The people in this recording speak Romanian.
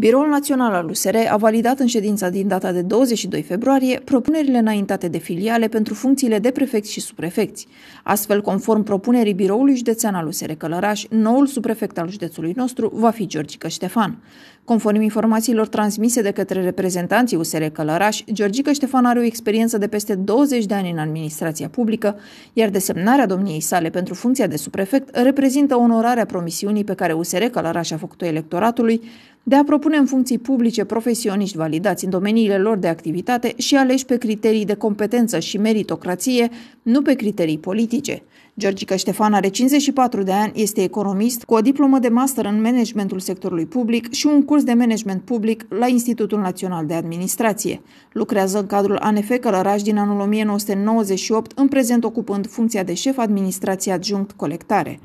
Biroul Național al USR a validat în ședința din data de 22 februarie propunerile înaintate de filiale pentru funcțiile de prefecți și suprefecți. Astfel, conform propunerii Biroului Județean al USR Călăraș, noul suprefect al județului nostru va fi Georgica Ștefan. Conform informațiilor transmise de către reprezentanții USR Călăraș, Georgica Ștefan are o experiență de peste 20 de ani în administrația publică, iar desemnarea domniei sale pentru funcția de suprefect reprezintă onorarea promisiunii pe care USR Călăraș a făcut-o electoratului de a propune în funcții publice profesioniști validați în domeniile lor de activitate și aleși pe criterii de competență și meritocrație, nu pe criterii politice. Georgica Ștefan are 54 de ani, este economist cu o diplomă de master în managementul sectorului public și un curs de management public la Institutul Național de Administrație. Lucrează în cadrul ANF Călăraș din anul 1998, în prezent ocupând funcția de șef administrație adjunct colectare.